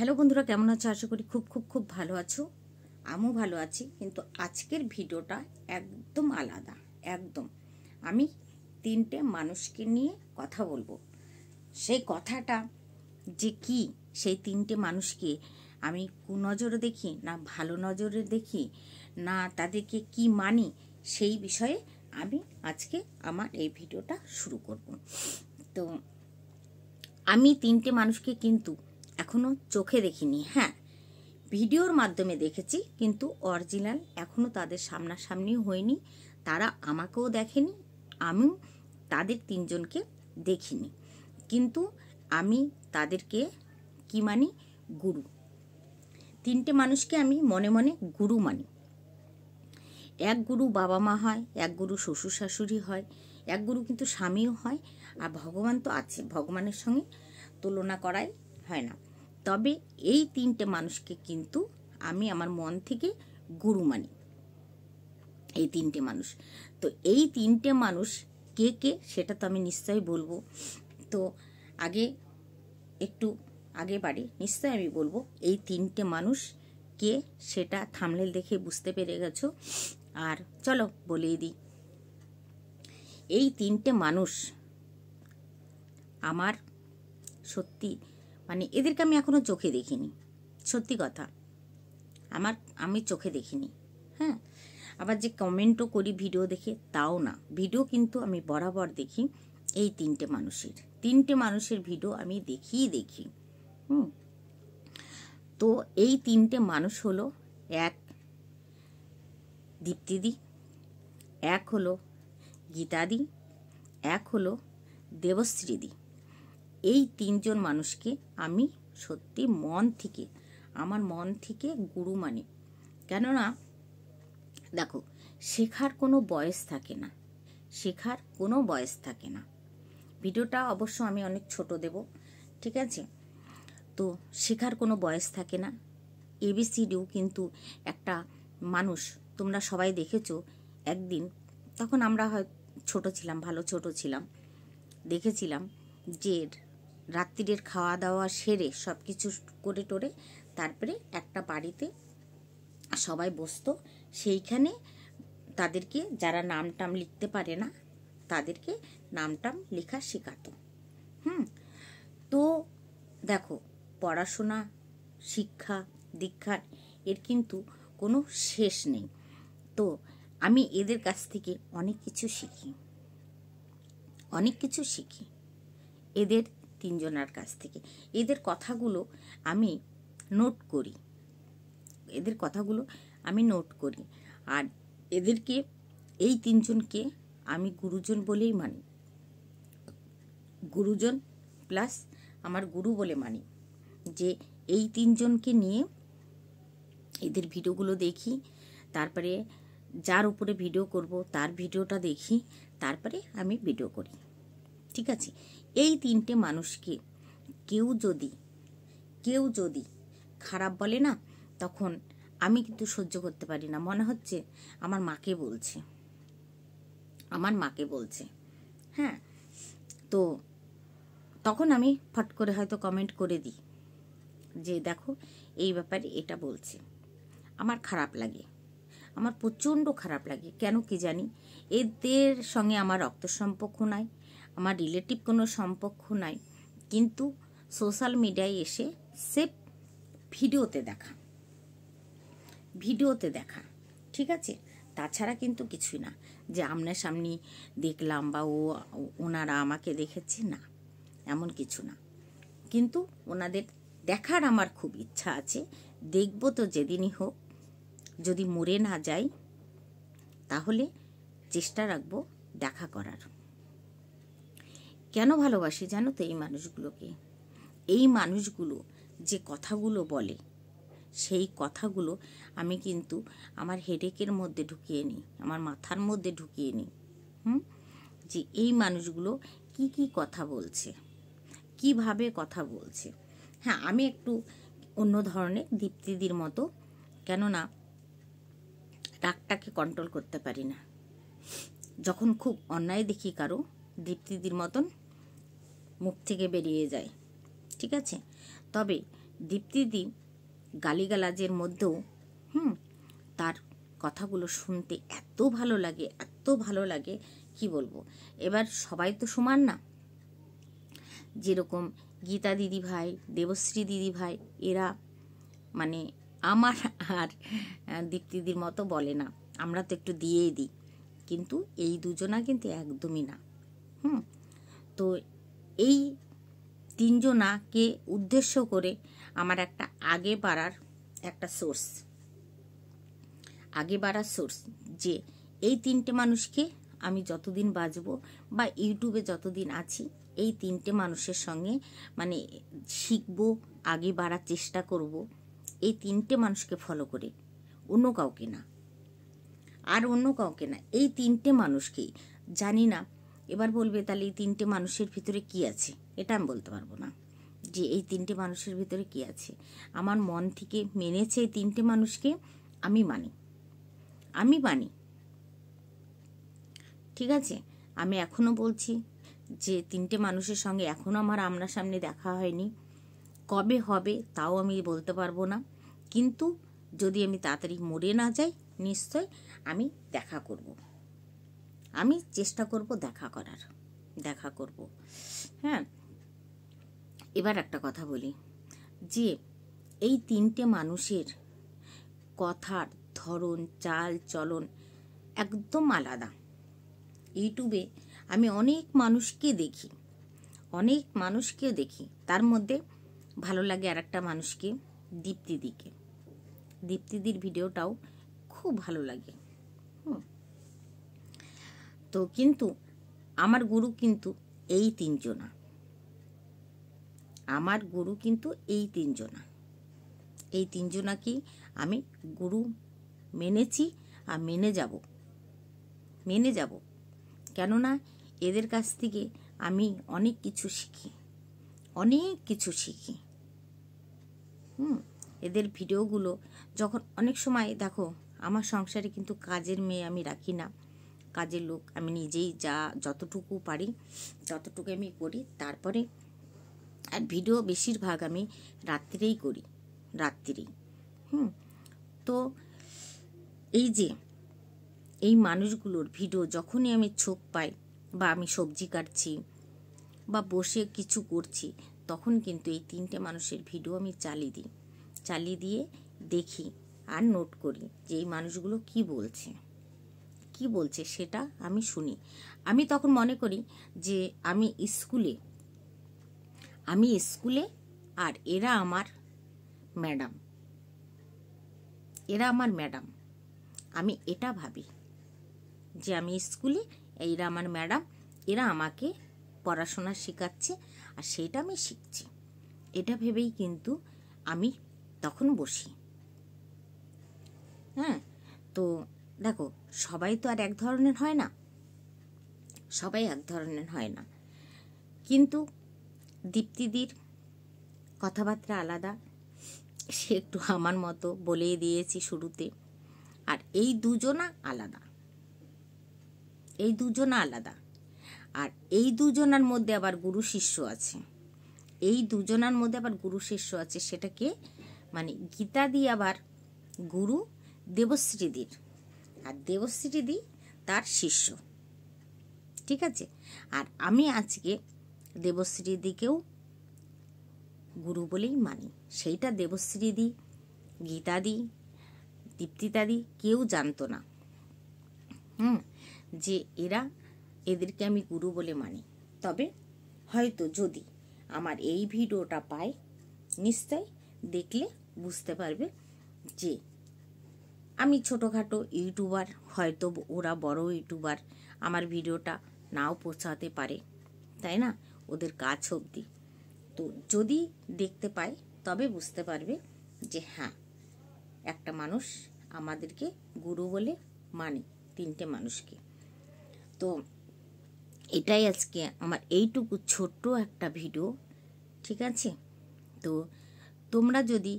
hello বন্ধুরা কেমন আছো আশা করি খুব খুব খুব ভালো আছো আমিও ভালো আছি কিন্তু আজকের ভিডিওটা একদম আলাদা একদম আমি তিনটে মানুষকে নিয়ে কথা বলবো সেই কথাটা যে কি সেই তিনটে মানুষকে আমি কুনজরে দেখি না ভালো নজরে দেখি না তাদেরকে কি মানি সেই বিষয়ে আমি আজকে আমার এই ভিডিওটা শুরু করব তো আমি তিনটে মানুষকে কিন্তু এখনও চোখে দেখিনি হ্যাঁ ভিডিওর মাধ্যমে দেখেছি কিন্তু অরিজিনাল এখনও তাদের সামনাসামনি হয়নি তারা আমাকেও দেখেনি আমি তাদের তিনজনকে দেখিনি কিন্তু আমি তাদেরকে কি মানি গুরু তিনটে মানুষকে আমি মনে মনে গুরু মানি এক গুরু বাবা মা হয় এক গুরু শ্বশুর শাশুড়ি হয় এক গুরু কিন্তু স্বামীও হয় আর ভগবান তো আছে ভগবানের সঙ্গে তুলনা করাই হয় না তবে এই তিনটে মানুষকে কিন্তু আমি আমার মন থেকে গুরু মানি এই তিনটে মানুষ তো এই তিনটে মানুষ কে কে সেটা তো আমি নিশ্চয়ই বলবো তো আগে একটু আগে বাড়ি নিশ্চয়ই আমি বলবো এই তিনটে মানুষ কে সেটা থামলেল দেখে বুঝতে পেরে গেছো আর চলো বলেই দিই এই তিনটে মানুষ আমার সত্যি মানে এদেরকে আমি এখনও চোখে দেখিনি সত্যি কথা আমার আমি চোখে দেখিনি হ্যাঁ আবার যে কমেন্টও করি ভিডিও দেখে তাও না ভিডিও কিন্তু আমি বরাবর দেখি এই তিনটে মানুষের তিনটে মানুষের ভিডিও আমি দেখিই দেখি হুম তো এই তিনটে মানুষ হলো এক দীপ্তিদি এক হলো গীতাদি এক হলো দেবশ্রীদি এই তিনজন মানুষকে আমি সত্যি মন থেকে আমার মন থেকে গুরু মানি কেননা দেখো শেখার কোনো বয়স থাকে না শেখার কোনো বয়স থাকে না ভিডিওটা অবশ্য আমি অনেক ছোট দেব ঠিক আছে তো শেখার কোনো বয়স থাকে না এবিসিডিও কিন্তু একটা মানুষ তোমরা সবাই দেখেছো একদিন তখন আমরা হয় ছোট ছিলাম ভালো ছোট ছিলাম দেখেছিলাম যে রাত্রিরের খাওয়া দাওয়া সেরে সব কিছু করে টোরে তারপরে একটা বাড়িতে সবাই বসতো সেইখানে তাদেরকে যারা নাম টাম লিখতে পারে না তাদেরকে নাম টাম লেখা শেখাতো হুম তো দেখো পড়াশোনা শিক্ষা দীক্ষার এর কিন্তু কোনো শেষ নেই তো আমি এদের কাছ থেকে অনেক কিছু শিখি অনেক কিছু শিখি এদের তিনজনার কাছ থেকে এদের কথাগুলো আমি নোট করি এদের কথাগুলো আমি নোট করি আর এদেরকে এই তিনজনকে আমি গুরুজন বলেই মানি গুরুজন প্লাস আমার গুরু বলে মানি যে এই তিনজনকে নিয়ে এদের ভিডিওগুলো দেখি তারপরে যার উপরে ভিডিও করব তার ভিডিওটা দেখি তারপরে আমি ভিডিও করি ঠিক আছে এই তিনটে মানুষকে কেউ যদি কেউ যদি খারাপ বলে না তখন আমি কিন্তু সহ্য করতে পারি না মনে হচ্ছে আমার মাকে বলছে আমার মাকে বলছে হ্যাঁ তো তখন আমি ফট করে হয়তো কমেন্ট করে দিই যে দেখো এই ব্যাপারে এটা বলছে আমার খারাপ লাগে আমার প্রচণ্ড খারাপ লাগে কেন কি জানি এদের সঙ্গে আমার রক্ত সম্পর্ক নাই আমার রিলেটিভ কোনো সম্পর্ক নাই কিন্তু সোশ্যাল মিডিয়ায় এসে সেফ ভিডিওতে দেখা ভিডিওতে দেখা ঠিক আছে তাছাড়া কিন্তু কিছুই না যে সামনি দেখলাম বা ও ওনারা আমাকে দেখেছে না এমন কিছু না কিন্তু ওনাদের দেখার আমার খুব ইচ্ছা আছে দেখব তো যেদিনই হোক যদি মরে না যাই তাহলে চেষ্টা রাখবো দেখা করার কেন ভালোবাসি জানো তো এই মানুষগুলোকে এই মানুষগুলো যে কথাগুলো বলে সেই কথাগুলো আমি কিন্তু আমার হেডেকের মধ্যে ঢুকিয়ে নিই আমার মাথার মধ্যে ঢুকিয়ে নিই হুম যে এই মানুষগুলো কি কি কথা বলছে কিভাবে কথা বলছে হ্যাঁ আমি একটু অন্য ধরনের দীপ্তিদির মতো কেননা রাগটাকে কন্ট্রোল করতে পারি না যখন খুব অন্যায় দেখি কারো দীপ্তিদির মতন মুখ থেকে বেরিয়ে যায় ঠিক আছে তবে দীপ্তিদি গালিগালাজের মধ্যেও হুম তার কথাগুলো শুনতে এত ভালো লাগে এত ভালো লাগে কি বলবো এবার সবাই তো সমান না যেরকম গীতা দিদি ভাই দেবশ্রী দিদি ভাই এরা মানে আমার আর দীপ্তিদির মতো বলে না আমরা তো একটু দিয়েই দিই কিন্তু এই দুজনা কিন্তু একদমই না হুম তো এই তিনজনাকে উদ্দেশ্য করে আমার একটা আগে বাড়ার একটা সোর্স আগে বাড়ার সোর্স যে এই তিনটে মানুষকে আমি যতদিন বাঁচব বা ইউটিউবে যতদিন আছি এই তিনটে মানুষের সঙ্গে মানে শিখব আগে বাড়ার চেষ্টা করব এই তিনটে মানুষকে ফলো করে অন্য কাউকে না আর অন্য কাউকে না এই তিনটে মানুষকেই জানি না এবার বলবে তাহলে এই তিনটে মানুষের ভিতরে কি আছে এটা আমি বলতে পারবো না যে এই তিনটে মানুষের ভিতরে কি আছে আমার মন থেকে মেনেছে এই তিনটে মানুষকে আমি মানি আমি মানি ঠিক আছে আমি এখনও বলছি যে তিনটে মানুষের সঙ্গে এখনও আমার আমনা সামনে দেখা হয়নি কবে হবে তাও আমি বলতে পারবো না কিন্তু যদি আমি তাড়াতাড়ি মরে না যাই নিশ্চয় আমি দেখা করবো আমি চেষ্টা করব দেখা করার দেখা করব হ্যাঁ এবার একটা কথা বলি যে এই তিনটে মানুষের কথার ধরন চাল চলন একদম আলাদা ইউটিউবে আমি অনেক মানুষকে দেখি অনেক মানুষকে দেখি তার মধ্যে ভালো লাগে আর একটা মানুষকে দীপ্তিদিকে দীপ্তিদির ভিডিওটাও খুব ভালো লাগে হুম তো কিন্তু আমার গুরু কিন্তু এই তিনজনা আমার গুরু কিন্তু এই তিনজনা এই তিনজনাকেই আমি গুরু মেনেছি আর মেনে যাব মেনে যাব কেননা এদের কাছ থেকে আমি অনেক কিছু শিখি অনেক কিছু শিখি হুম এদের ভিডিওগুলো যখন অনেক সময় দেখো আমার সংসারে কিন্তু কাজের মেয়ে আমি রাখি না কাজের লোক আমি নিজেই যা যতটুকু পারি ততটুকু আমি করি তারপরে আর ভিডিও বেশিরভাগ আমি রাত্রিরেই করি রাত্রিরেই হুম তো এই যে এই মানুষগুলোর ভিডিও যখনই আমি ছোপ পাই বা আমি সবজি কাটছি বা বসে কিছু করছি তখন কিন্তু এই তিনটে মানুষের ভিডিও আমি চালিয়ে দিই চালিয়ে দিয়ে দেখি আর নোট করি যে এই মানুষগুলো কি বলছে কি বলছে সেটা আমি শুনি আমি তখন মনে করি যে আমি স্কুলে আমি স্কুলে আর এরা আমার ম্যাডাম এরা আমার ম্যাডাম আমি এটা ভাবি যে আমি স্কুলে এরা আমার ম্যাডাম এরা আমাকে পড়াশোনা শেখাচ্ছে আর সেটা আমি শিখছি এটা ভেবেই কিন্তু আমি তখন বসি হ্যাঁ তো দেখো সবাই তো আর এক ধরনের হয় না সবাই এক ধরনের হয় না কিন্তু দীপ্তিদির কথাবার্তা আলাদা সে একটু আমার মতো বলেই দিয়েছি শুরুতে আর এই দুজনা আলাদা এই দুজনা আলাদা আর এই দুজনার মধ্যে আবার গুরু শিষ্য আছে এই দুজনার মধ্যে আবার গুরু শিষ্য আছে সেটাকে মানে গীতা দিয়ে আবার গুরু দেবশ্রীদির আর দেবশ্রী দি তার শিষ্য ঠিক আছে আর আমি আজকে দেবশ্রী দিকেও গুরু বলেই মানি সেইটা দেবশ্রী দি গীতাদি দীপ্তিতাদি কেউ জানতো না হুম যে এরা এদেরকে আমি গুরু বলে মানি তবে হয়তো যদি আমার এই ভিডিওটা পায় নিশ্চয় দেখলে বুঝতে পারবে যে আমি ছোটোখাটো ইউটিউবার হয়তো ওরা বড় ইউটিউবার আমার ভিডিওটা নাও পৌঁছাতে পারে তাই না ওদের কাজ অবধি তো যদি দেখতে পায় তবে বুঝতে পারবে যে হ্যাঁ একটা মানুষ আমাদেরকে গুরু বলে মানে তিনটে মানুষকে তো এটাই আজকে আমার এইটুকু ছোট্ট একটা ভিডিও ঠিক আছে তো তোমরা যদি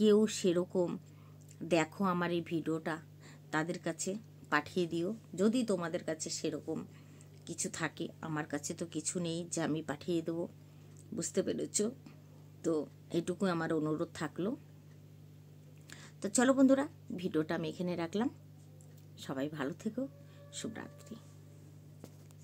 কেউ সেরকম দেখো আমার এই ভিডিওটা তাদের কাছে পাঠিয়ে দিও যদি তোমাদের কাছে সেরকম কিছু থাকে আমার কাছে তো কিছু নেই যে আমি পাঠিয়ে দেবো বুঝতে পেরেছ তো এটুকু আমার অনুরোধ থাকলো তো চলো বন্ধুরা ভিডিওটা আমি এখানে রাখলাম সবাই ভালো থেকো শুভরাত্রি